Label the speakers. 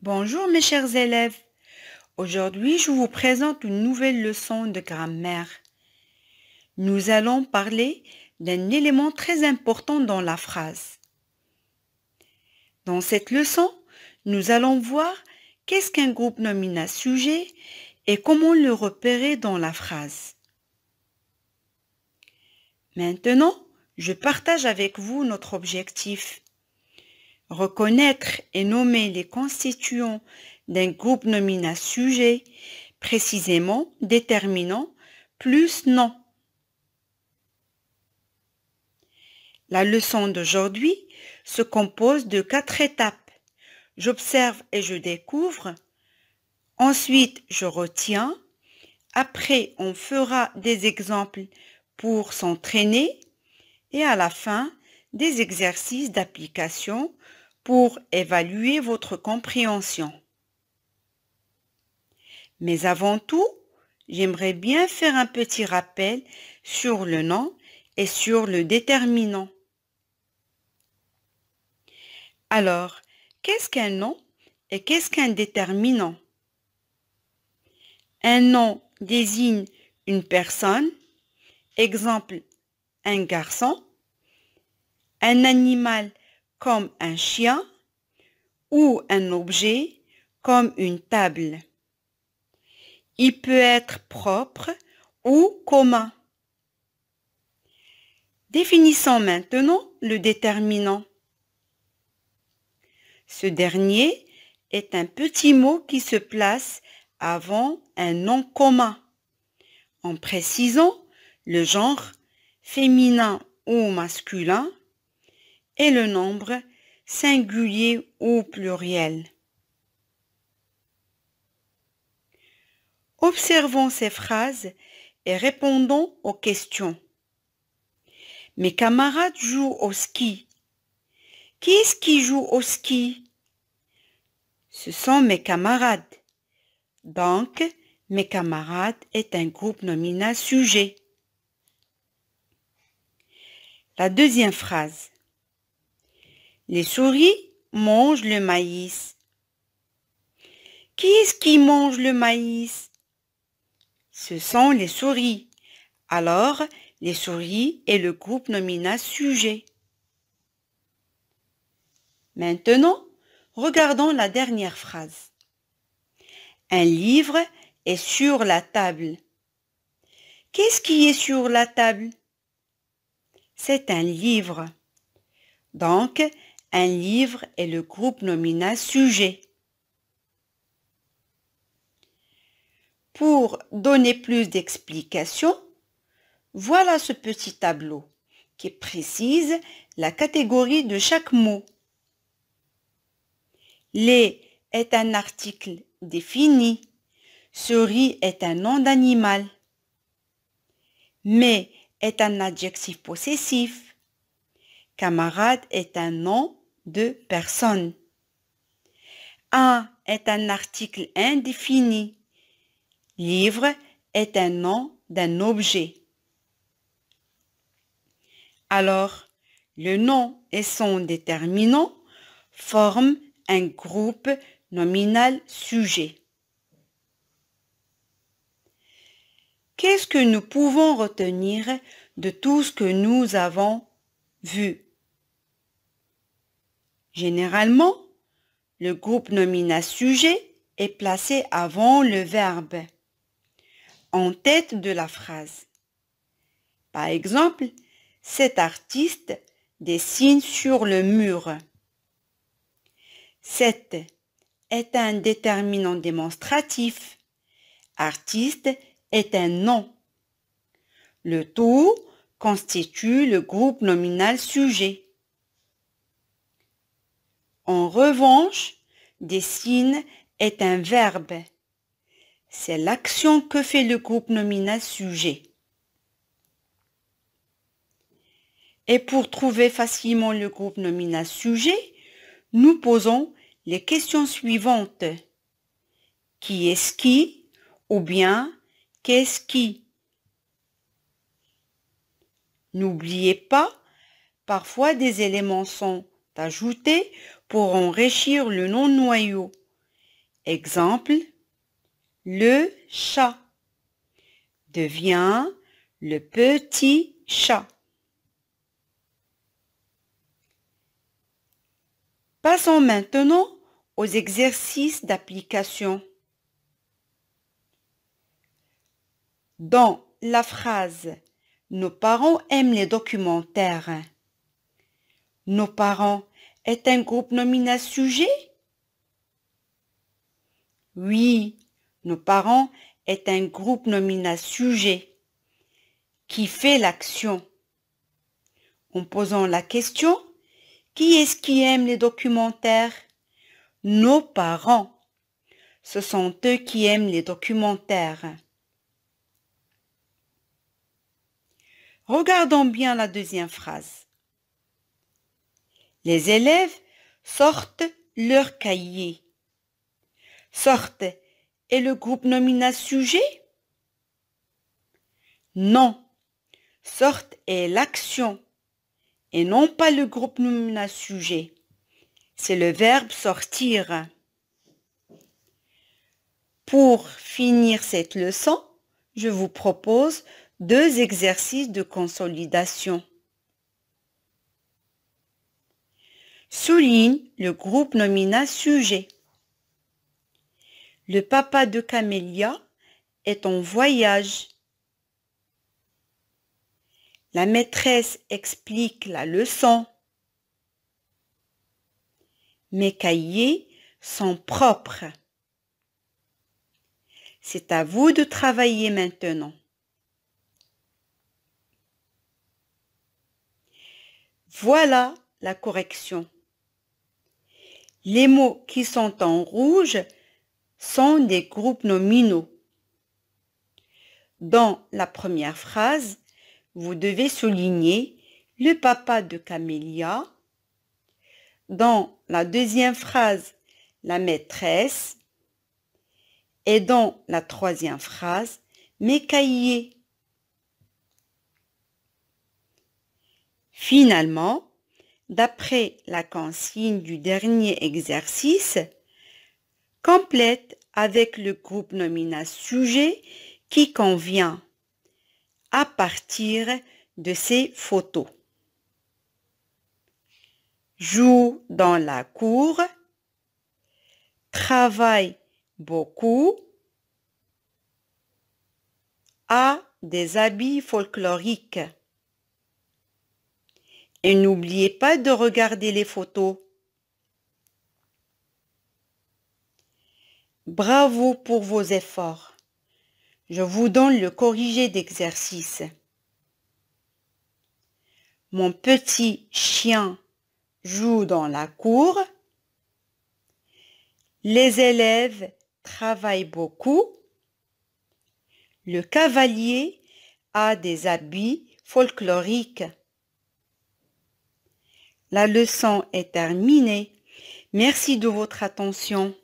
Speaker 1: Bonjour mes chers élèves. Aujourd'hui, je vous présente une nouvelle leçon de grammaire. Nous allons parler d'un élément très important dans la phrase. Dans cette leçon, nous allons voir qu'est-ce qu'un groupe un sujet et comment le repérer dans la phrase. Maintenant, je partage avec vous notre objectif reconnaître et nommer les constituants d'un groupe nominal sujet, précisément déterminant plus nom. La leçon d'aujourd'hui se compose de quatre étapes. J'observe et je découvre. Ensuite, je retiens. Après, on fera des exemples pour s'entraîner. Et à la fin, des exercices d'application pour évaluer votre compréhension. Mais avant tout, j'aimerais bien faire un petit rappel sur le nom et sur le déterminant. Alors, qu'est-ce qu'un nom et qu'est-ce qu'un déterminant Un nom désigne une personne, exemple un garçon, un animal comme un chien ou un objet comme une table. Il peut être propre ou commun. Définissons maintenant le déterminant. Ce dernier est un petit mot qui se place avant un nom commun, en précisant le genre féminin ou masculin et le nombre singulier ou pluriel. Observons ces phrases et répondons aux questions. Mes camarades jouent au ski. Qui est-ce qui joue au ski Ce sont mes camarades. Donc, mes camarades est un groupe nominal sujet. La deuxième phrase. Les souris mangent le maïs. Qui est-ce qui mange le maïs Ce sont les souris. Alors, les souris et le groupe nomina sujet. Maintenant, regardons la dernière phrase. Un livre est sur la table. Qu'est-ce qui est sur la table C'est un livre. Donc, un livre est le groupe nominal sujet. Pour donner plus d'explications, voilà ce petit tableau qui précise la catégorie de chaque mot. Les est un article défini. Ceris est un nom d'animal. Mais est un adjectif possessif. Camarade est un nom de personnes. A est un article indéfini. Livre est un nom d'un objet. Alors, le nom et son déterminant forment un groupe nominal sujet. Qu'est-ce que nous pouvons retenir de tout ce que nous avons vu Généralement, le groupe nominal sujet est placé avant le verbe, en tête de la phrase. Par exemple, cet artiste dessine sur le mur. Cet est un déterminant démonstratif. Artiste est un nom. Le tout constitue le groupe nominal sujet. En revanche, dessine est un verbe. C'est l'action que fait le groupe nominal sujet. Et pour trouver facilement le groupe nominal sujet, nous posons les questions suivantes. Qui est-ce qui ou bien qu'est-ce qui N'oubliez pas, parfois des éléments sont ajoutés pour enrichir le nom noyau. Exemple, le chat devient le petit chat. Passons maintenant aux exercices d'application. Dans la phrase Nos parents aiment les documentaires. Nos parents est un groupe nominal sujet Oui, nos parents est un groupe nominal sujet qui fait l'action. En posant la question, qui est-ce qui aime les documentaires Nos parents. Ce sont eux qui aiment les documentaires. Regardons bien la deuxième phrase. Les élèves sortent leur cahier. Sorte est le groupe nominal sujet Non. Sorte est l'action et non pas le groupe nominal sujet. C'est le verbe sortir. Pour finir cette leçon, je vous propose deux exercices de consolidation. souligne le groupe nominal sujet. Le papa de Camélia est en voyage. La maîtresse explique la leçon. Mes cahiers sont propres. C'est à vous de travailler maintenant. Voilà la correction. Les mots qui sont en rouge sont des groupes nominaux. Dans la première phrase, vous devez souligner le papa de Camélia. Dans la deuxième phrase, la maîtresse. Et dans la troisième phrase, mes cahiers. Finalement, d'après la consigne du dernier exercice, complète avec le groupe nominal sujet qui convient à partir de ces photos. Joue dans la cour, travaille beaucoup, a des habits folkloriques. Et n'oubliez pas de regarder les photos. Bravo pour vos efforts. Je vous donne le corrigé d'exercice. Mon petit chien joue dans la cour. Les élèves travaillent beaucoup. Le cavalier a des habits folkloriques. La leçon est terminée. Merci de votre attention.